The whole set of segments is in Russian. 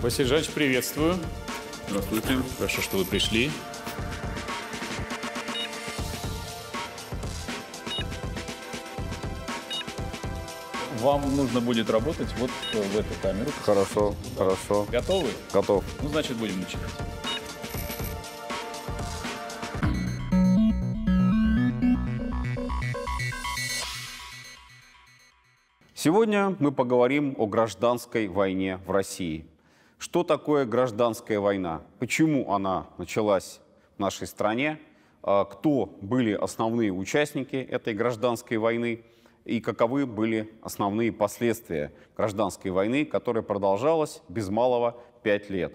Василий Жач, приветствую. Здравствуйте. Хорошо, что вы пришли. Вам нужно будет работать вот э, в эту камеру. Хорошо, хорошо. Готовы? Готов. Ну, значит, будем начинать. Сегодня мы поговорим о гражданской войне в России – что такое гражданская война? Почему она началась в нашей стране? А, кто были основные участники этой гражданской войны? И каковы были основные последствия гражданской войны, которая продолжалась без малого пять лет?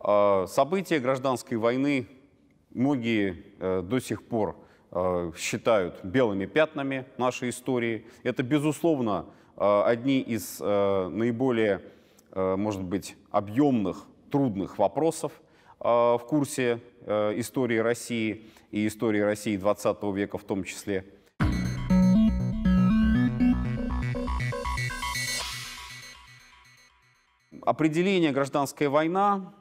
А, события гражданской войны многие э, до сих пор э, считают белыми пятнами нашей истории. Это, безусловно, э, одни из наиболее Э, может быть, объемных, трудных вопросов э, в курсе э, истории России и истории России 20 века в том числе. Определение «гражданская война»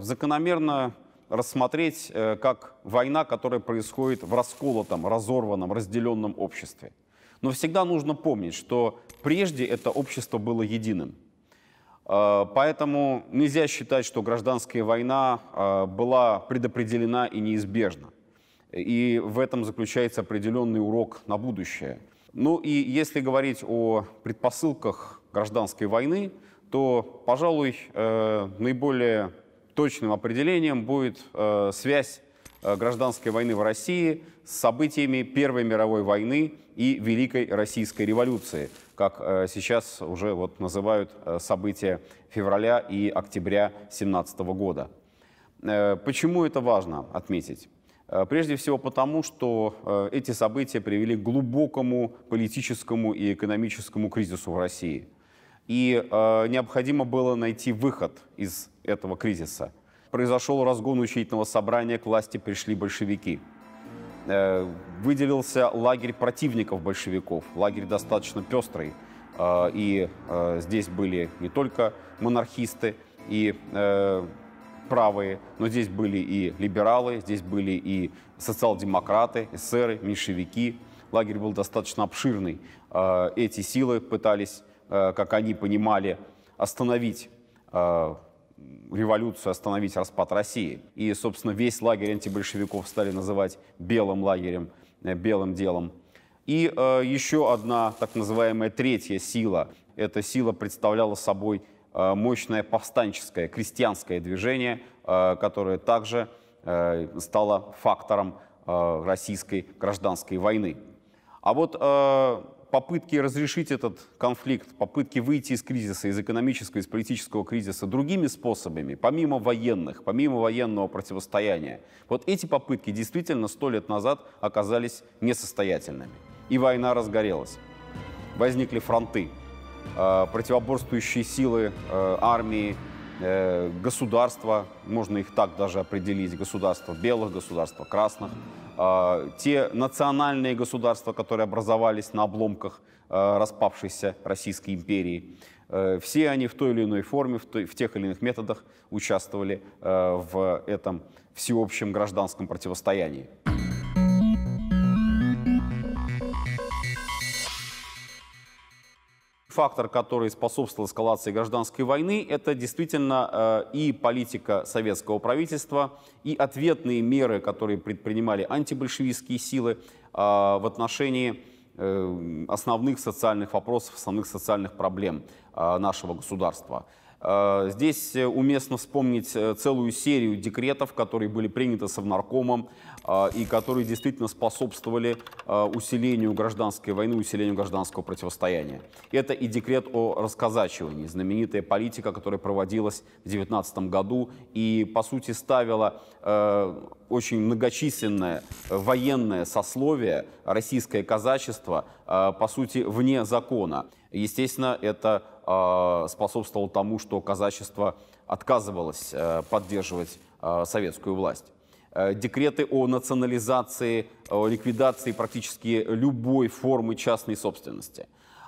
закономерно рассмотреть как война, которая происходит в расколотом, разорванном, разделенном обществе. Но всегда нужно помнить, что прежде это общество было единым. А, поэтому нельзя считать, что гражданская война а, была предопределена и неизбежна. И в этом заключается определенный урок на будущее. Ну и если говорить о предпосылках гражданской войны, то, пожалуй, э, наиболее точным определением будет э, связь э, гражданской войны в России с событиями Первой мировой войны и Великой Российской революции, как э, сейчас уже вот называют э, события февраля и октября 2017 года. Э, почему это важно отметить? Прежде всего потому, что эти события привели к глубокому политическому и экономическому кризису в России. И необходимо было найти выход из этого кризиса. Произошел разгон учительного собрания, к власти пришли большевики – Э, выделился лагерь противников большевиков, лагерь достаточно пестрый. Э, и э, здесь были не только монархисты и правые, но здесь были и либералы, здесь были и социал-демократы, эсеры, меньшевики. Лагерь был достаточно обширный. Эти силы пытались, как они понимали, остановить революцию остановить распад России. И, собственно, весь лагерь антибольшевиков стали называть белым лагерем, э, белым делом. И э, еще одна так называемая третья сила. Эта сила представляла собой э, мощное повстанческое крестьянское движение, э, которое также э, стало фактором э, российской гражданской войны. А вот э, попытки разрешить этот конфликт, попытки выйти из кризиса, из экономического, из политического кризиса другими способами, помимо военных, помимо военного противостояния, вот эти попытки действительно сто лет назад оказались несостоятельными. И война разгорелась. Возникли фронты, э, противоборствующие силы э, армии, э, государства, можно их так даже определить, государства белых, государства красных – а, те национальные государства, которые образовались на обломках а, распавшейся Российской империи. Э, все они в той или иной форме, в, той, в тех или иных методах участвовали э, в этом всеобщем гражданском противостоянии. фактор, который способствовал эскалации гражданской войны, это действительно э, и политика советского правительства, и ответные меры, которые предпринимали антибольшевистские силы э, в отношении э, основных социальных вопросов, основных социальных проблем нашего государства. Здесь уместно вспомнить целую серию декретов, которые были приняты Совнаркомом а, и которые действительно способствовали а, усилению гражданской войны, усилению гражданского противостояния. Это и декрет о расказачивании, знаменитая политика, которая проводилась в 19 году и, по сути, ставила э, очень многочисленное э, военное сословие, российское казачество, э, по сути, вне закона. Естественно, это способствовало тому, что казачество отказывалось поддерживать советскую власть. Э, декреты о национализации, о ликвидации практически любой формы частной собственности,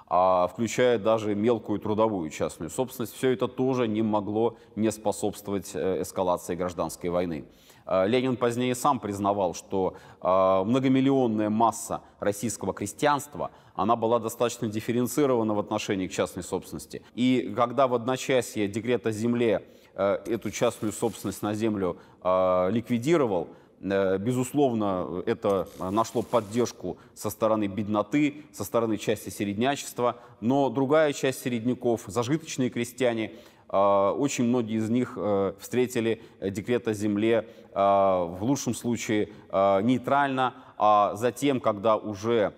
а, включая даже мелкую трудовую частную собственность. Все это тоже не могло не способствовать э, эскалации гражданской войны. Э, Ленин позднее сам признавал, что многомиллионная масса российского крестьянства, она была достаточно дифференцирована в отношении к частной собственности. И когда в одночасье декрет о земле Э, эту частную собственность на землю э, ликвидировал, э, Безусловно, это нашло поддержку со стороны бедноты, со стороны части середнячества, но другая часть середняков, зажиточные крестьяне, очень многие из них встретили декрет о земле в лучшем случае нейтрально, а затем, когда уже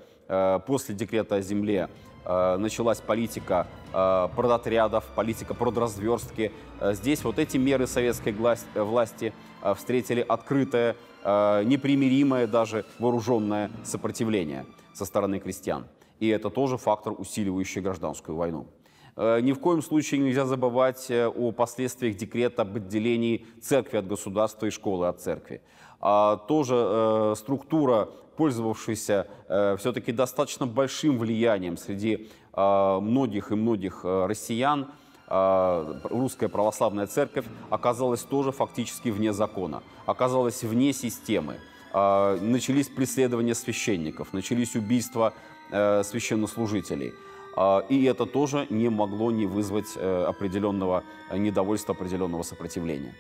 после декрета о земле Э, началась политика э, продотрядов, политика продразверстки. Э, здесь вот эти меры советской власти встретили открытое, непримиримое даже вооруженное сопротивление со стороны крестьян. И это тоже фактор, усиливающий гражданскую войну. Э, ни в коем случае нельзя забывать э, о последствиях декрета об отделении церкви от государства и школы от церкви. А тоже э, структура, пользовавшаяся э, все-таки достаточно большим влиянием среди э, многих и многих э, россиян, а, русская православная церковь оказалась тоже фактически вне закона, оказалась вне системы. А, начались преследования священников, начались убийства э, священнослужителей – а, и это тоже не могло не вызвать э, определенного э, недовольства, определенного сопротивления.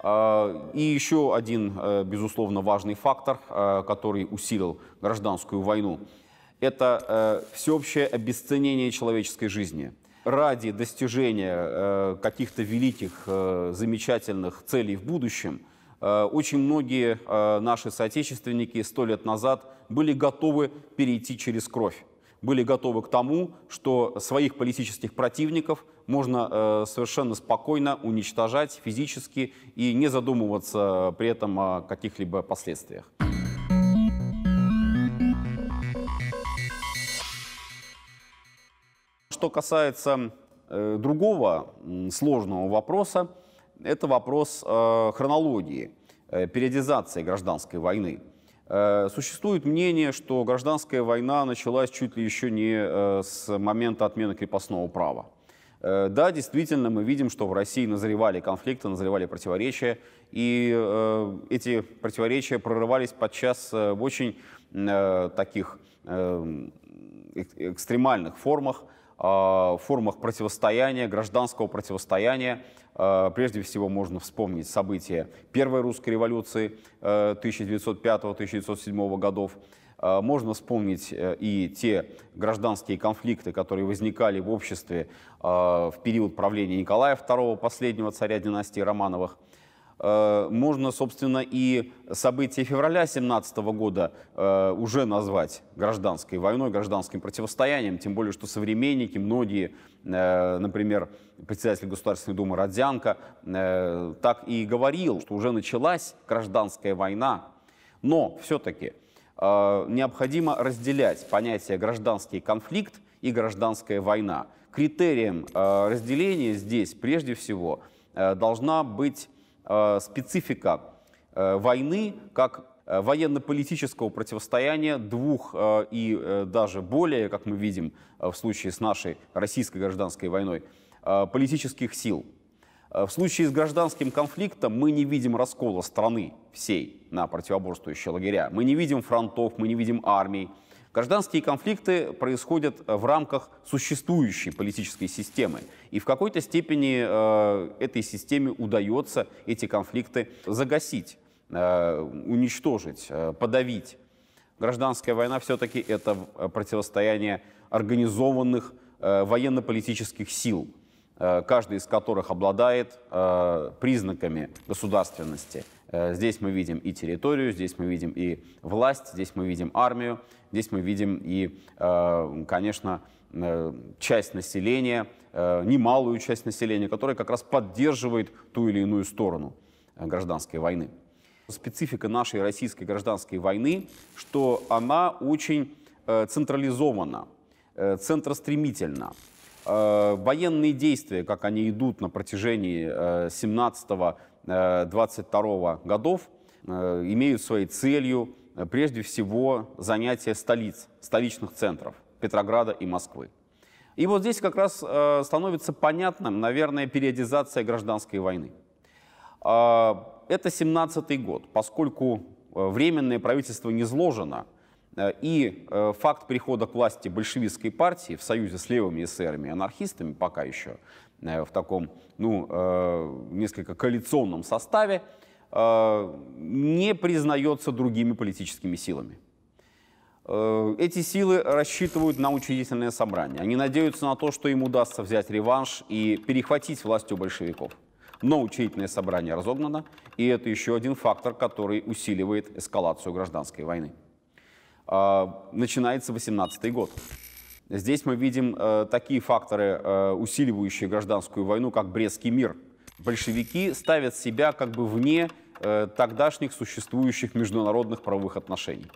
А, и еще один, э, безусловно, важный фактор, который усилил гражданскую войну, это всеобщее обесценение человеческой жизни. Ради достижения каких-то великих, замечательных целей в будущем – очень многие наши соотечественники сто лет назад были готовы перейти через кровь были готовы к тому, что своих политических противников можно э, совершенно спокойно уничтожать физически и не задумываться э, при этом о каких-либо последствиях. Что касается э, другого э, сложного вопроса, это вопрос э, хронологии, э, периодизации гражданской войны. Э, существует мнение, что гражданская война началась чуть ли еще не э, с момента отмены крепостного права. Э, да, действительно, мы видим, что в России назревали конфликты, назревали противоречия, и эти противоречия прорывались подчас в очень таких экстремальных формах – а, формах противостояния, гражданского противостояния. А, прежде всего можно вспомнить события Первой русской революции 1905-1907 э, годов. А, можно вспомнить э, и те гражданские конфликты, которые возникали в обществе в период правления Николая II, последнего царя династии Романовых – Э, можно, собственно, и события февраля 2017 года э, уже назвать гражданской войной, гражданским противостоянием, тем более, что современники, многие, э, например, председатель Государственной Думы Родзянко, так и говорил, что уже началась гражданская война. Но все-таки необходимо разделять понятие «гражданский конфликт» и «гражданская война». Критерием разделения здесь, прежде всего, должна быть Э, специфика э, войны как э, военно-политического противостояния двух и даже более, как мы видим в случае с нашей российской гражданской войной, политических сил. В случае с гражданским конфликтом мы не видим раскола страны всей на противоборствующие лагеря. Мы не видим фронтов, мы не видим армий, Гражданские конфликты происходят э, в рамках существующей политической системы. И в какой-то степени э, этой системе удается эти конфликты загасить, э, уничтожить, э, подавить. Гражданская война все-таки это э, противостояние организованных э, военно-политических сил, э, каждый из которых обладает э, признаками государственности – Э, здесь мы видим и территорию, здесь мы видим и власть, здесь мы видим армию, здесь мы видим и, э, конечно, э, часть населения, немалую часть населения, которая как раз поддерживает ту или иную сторону гражданской войны. Специфика нашей российской гражданской войны, что она очень централизована, центростремительна. Военные действия, как они идут на протяжении 17 22 годов э, имеют своей целью э, прежде всего занятие столиц, столичных центров Петрограда и Москвы. И вот здесь как раз э, становится понятным, наверное, периодизация гражданской войны. А, это 17-й год, поскольку временное правительство не сложено, и факт прихода к власти большевистской партии в союзе с левыми эсерами и анархистами пока еще Э, в таком, ну, э, несколько коалиционном составе, э, не признается другими политическими силами. Эти силы рассчитывают на учредительное собрание. Они надеются на то, что им удастся взять реванш и перехватить власть у большевиков. Но учительное собрание разогнано, и это еще один фактор, который усиливает эскалацию гражданской войны. Начинается 18 год. Здесь мы видим э, такие факторы, э, усиливающие гражданскую войну, как Брестский мир. Большевики ставят себя как бы вне э, тогдашних существующих международных правовых отношений.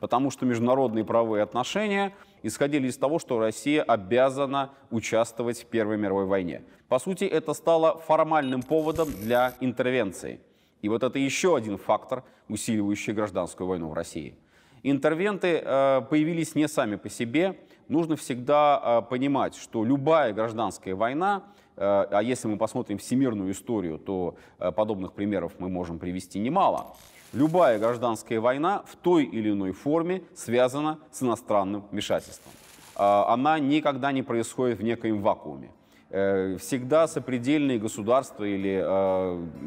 Потому что международные правовые отношения исходили из того, что Россия обязана участвовать в Первой мировой войне. По сути, это стало формальным поводом для интервенции. И вот это еще один фактор, усиливающий гражданскую войну в России. Интервенты э, появились не сами по себе – нужно всегда а, понимать, что любая гражданская война, э, а если мы посмотрим всемирную историю, то э, подобных примеров мы можем привести немало, любая гражданская война в той или иной форме связана с иностранным вмешательством. А, она никогда не происходит в некоем вакууме э, всегда сопредельные государства или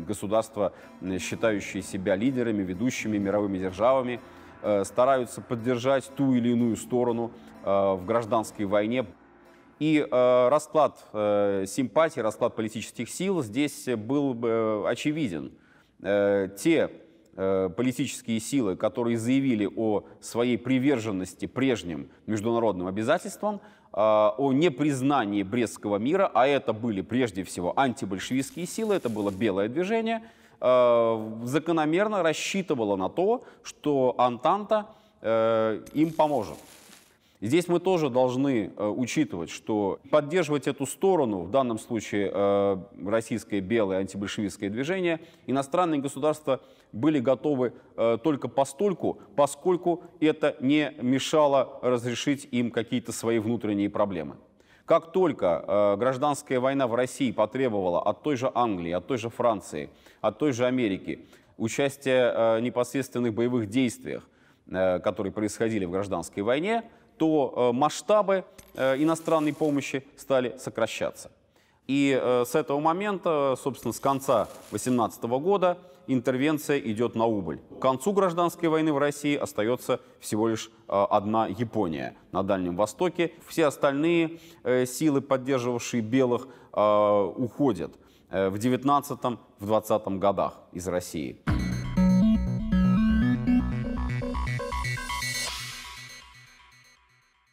государства, считающие себя лидерами, ведущими мировыми державами, Э, стараются поддержать ту или иную сторону э, в гражданской войне. И э, расклад симпатий, расклад политических сил здесь был бы очевиден. те политические силы, которые заявили о своей приверженности прежним международным обязательствам, э, о непризнании Брестского мира, а это были прежде всего антибольшевистские силы, это было белое движение – Э, закономерно рассчитывала на то, что Антанта э, им поможет. Здесь мы тоже должны э, учитывать, что поддерживать эту сторону, в данном случае э, российское белое антибольшевистское движение, иностранные государства были готовы э, только постольку, поскольку это не мешало разрешить им какие-то свои внутренние проблемы. Как только э, гражданская война в России потребовала от той же Англии, от той же Франции, от той же Америки участия э, непосредственных боевых действиях, э, которые происходили в гражданской войне, то э, масштабы э, иностранной помощи стали сокращаться. И э, с этого момента, э, собственно, с конца 2018 года интервенция идет на убыль. К концу гражданской войны в России остается всего лишь э, одна Япония на Дальнем Востоке. Все остальные э, силы, поддерживавшие белых, э, уходят в 19-20 годах из России.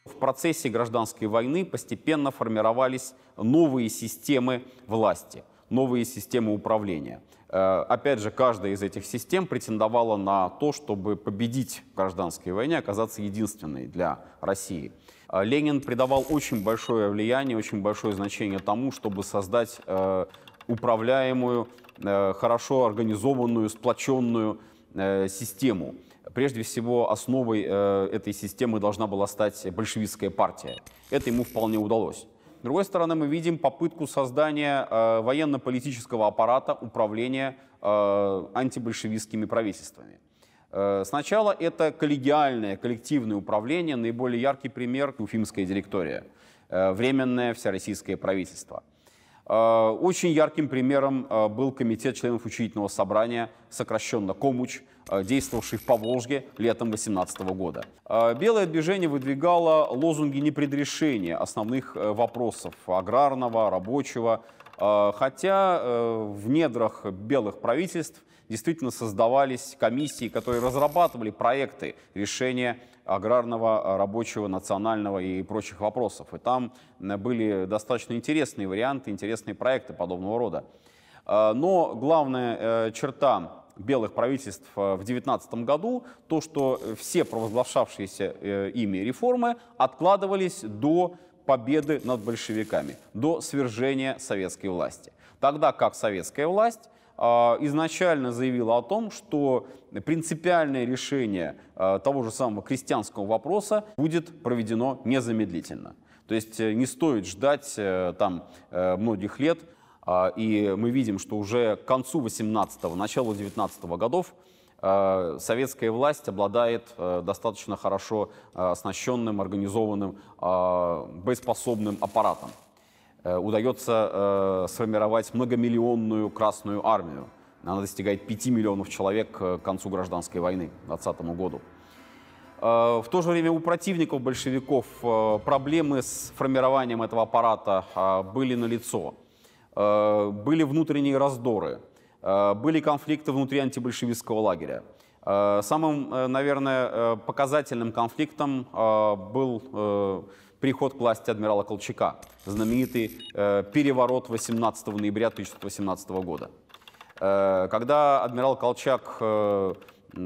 В процессе гражданской войны постепенно формировались новые системы власти, новые системы управления. Э, опять же, каждая из этих систем претендовала на то, чтобы победить в гражданской войне, оказаться единственной для России. Э, Ленин придавал очень большое влияние, очень большое значение тому, чтобы создать э, управляемую, хорошо организованную, сплоченную систему. Прежде всего, основой этой системы должна была стать большевистская партия. Это ему вполне удалось. С другой стороны, мы видим попытку создания э, военно-политического аппарата управления э, антибольшевистскими правительствами. Э, сначала это коллегиальное, коллективное управление, наиболее яркий пример — Уфимская директория, э, временное всероссийское правительство — Э, очень ярким примером э, был комитет членов учительного собрания, сокращенно Комуч, э, действовавший в Поволжье летом 18 года. Белое движение выдвигало лозунги непредрешения основных вопросов аграрного, рабочего, хотя в недрах белых правительств действительно создавались комиссии, которые разрабатывали проекты решения аграрного, э, рабочего, национального и прочих вопросов. И там э, были достаточно интересные варианты, интересные проекты подобного рода. Э, но главная черта белых правительств в 2019 году то, что все провозглашавшиеся ими реформы откладывались до победы над большевиками, до свержения советской власти. Тогда как советская власть а, изначально заявила о том, что принципиальное решение а, того же самого крестьянского вопроса будет проведено незамедлительно. То есть э, не стоит ждать э, там э, многих лет, а, и мы видим, что уже к концу 18-го, началу 19-го годов советская власть обладает достаточно хорошо оснащенным, организованным, боеспособным аппаратом. Э, удается э, сформировать многомиллионную Красную Армию. Она достигает 5 миллионов человек э, к концу гражданской войны, к 2020 году. В то же время у противников большевиков проблемы с формированием этого аппарата были налицо. Были внутренние раздоры, были конфликты внутри антибольшевистского лагеря. Самым, наверное, показательным конфликтом был приход к власти адмирала Колчака, знаменитый э, переворот 18 ноября 1918 года. Э, когда адмирал Колчак э,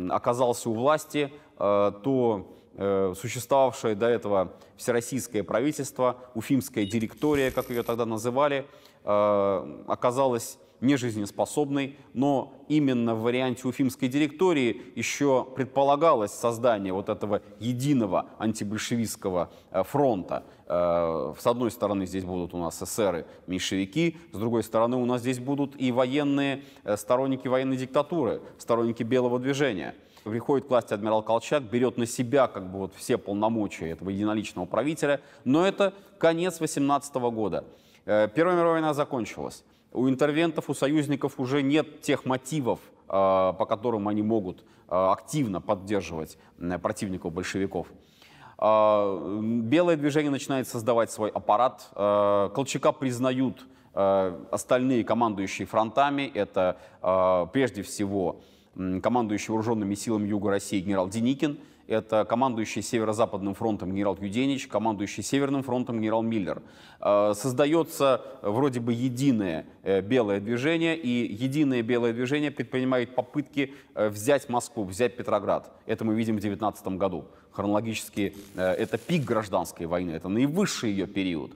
оказался у власти, э, то э, существовавшее до этого всероссийское правительство, уфимская директория, как ее тогда называли, э, оказалось нежизнеспособной, но именно в варианте Уфимской директории еще предполагалось создание вот этого единого антибольшевистского э, фронта. Э, с одной стороны здесь будут у нас эсеры, меньшевики, с другой стороны у нас здесь будут и военные, э, сторонники военной диктатуры, сторонники белого движения. Приходит к власти адмирал Колчак, берет на себя как бы вот все полномочия этого единоличного правителя, но это конец 18 года. Первая мировая война закончилась у интервентов, у союзников уже нет тех мотивов, а, по которым они могут а, активно поддерживать противников большевиков. А, белое движение начинает создавать свой аппарат. Колчака признают остальные командующие фронтами. Это прежде всего командующий вооруженными силами Юга России генерал Деникин – это командующий Северо-Западным фронтом генерал Юденич, командующий Северным фронтом генерал Миллер. Э, создается вроде бы единое э, белое движение, и единое белое движение предпринимает попытки э, взять Москву, взять Петроград. Это мы видим в 2019 году. Хронологически это пик гражданской войны, это наивысший ее период.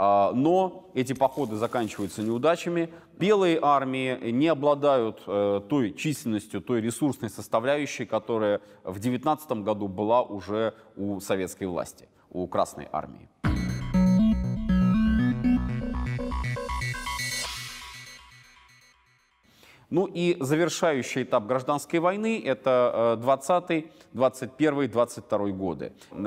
А, но эти походы заканчиваются неудачами. Белые армии не обладают э, той численностью, той ресурсной составляющей, которая в 19 году была уже у советской власти, у Красной армии. Ну и завершающий этап гражданской войны – это 20, 21, 22 годы. 20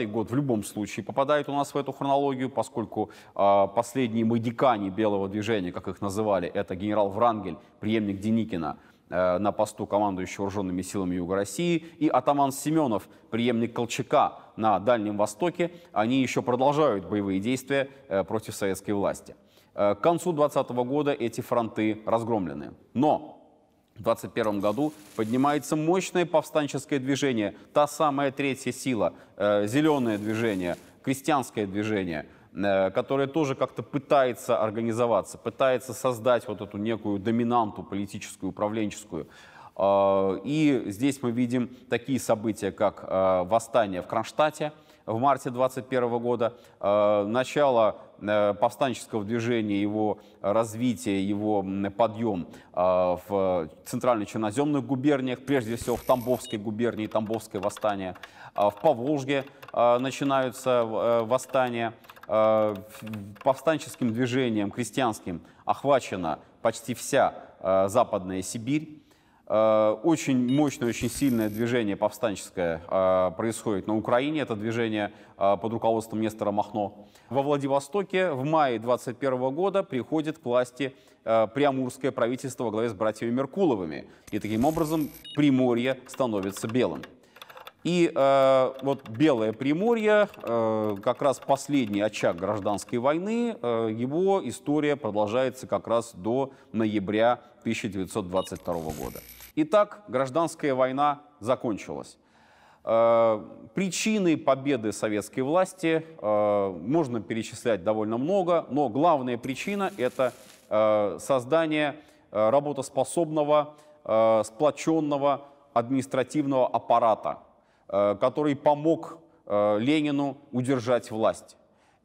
э, год в любом случае попадает у нас в эту хронологию, поскольку а, последние мадикане белого движения, как их называли, это генерал Врангель, преемник Деникина, э, на посту командующего вооруженными силами Юга России, и атаман Семенов, преемник Колчака на Дальнем Востоке, они еще продолжают боевые действия э, против советской власти. Э, к концу 2020 года эти фронты разгромлены. Но в 2021 году поднимается мощное повстанческое движение, та самая третья сила, э, зеленое движение, крестьянское движение э, – которое тоже как-то пытается организоваться, пытается создать вот эту некую доминанту политическую, управленческую. И здесь мы видим такие события, как восстание в Кронштадте в марте 2021 года, начало Э, повстанческого движения, его э, развитие, его подъем э, в центрально-черноземных губерниях, прежде всего в Тамбовской губернии, Тамбовское восстание, в Поволжье начинаются восстания, повстанческим движением крестьянским охвачена почти вся Западная Сибирь, Э, очень мощное, очень сильное движение повстанческое э, происходит на Украине. Это движение э, под руководством Нестора Махно. Во Владивостоке в мае 2021 года приходит к власти приамурское правительство во главе с братьями Меркуловыми. И таким образом Приморье становится белым. И э, вот Белое Приморье, э, как раз последний очаг гражданской войны, э, его история продолжается как раз до ноября 1922 года. Итак, гражданская война закончилась. Э, причины победы советской власти э, можно перечислять довольно много, но главная причина – это э, создание э, работоспособного, э, сплоченного административного аппарата – Э, который помог э, Ленину удержать власть.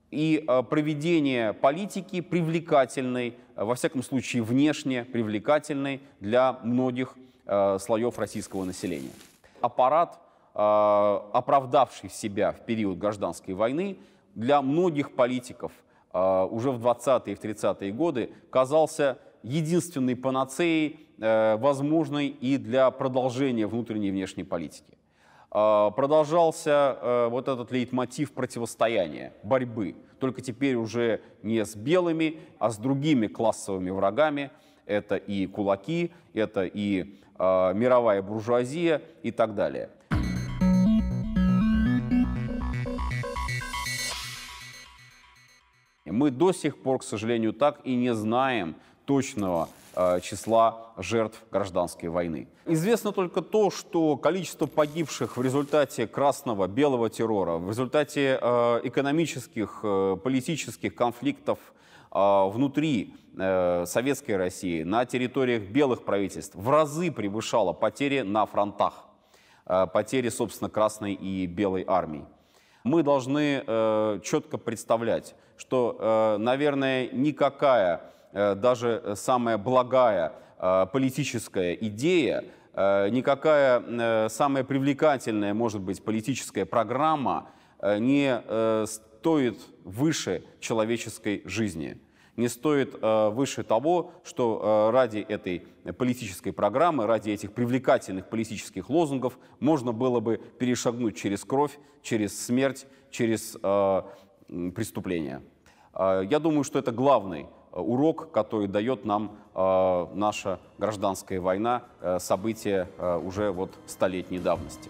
И э, проведение политики привлекательной, во всяком случае внешне привлекательной для многих слоев российского населения. Аппарат, оправдавший себя в период гражданской войны, для многих политиков уже в 20-е и 30-е годы казался единственной панацеей, возможной и для продолжения внутренней и внешней политики. А, продолжался э, вот этот лейтмотив противостояния, борьбы. Только теперь уже не с белыми, а с другими классовыми врагами. Это и кулаки, это и а, мировая буржуазия и так далее. Мы до сих пор, к сожалению, так и не знаем точного Э, числа жертв гражданской войны. Известно только то, что количество погибших в результате красного, белого террора, в результате э, экономических, э, политических конфликтов внутри Советской России, на территориях белых правительств, в разы превышало потери на фронтах, потери, собственно, Красной и Белой армии. Мы должны четко представлять, что, наверное, никакая Э, даже э, самая благая э, политическая идея, никакая самая привлекательная, может быть, политическая программа не стоит выше человеческой жизни не стоит выше того, что ради этой политической программы, ради этих привлекательных политических лозунгов можно было бы перешагнуть через кровь, через смерть, через преступление. Я думаю, что это главный Э, урок, который дает нам э, наша гражданская война, э, события уже вот столетней давности.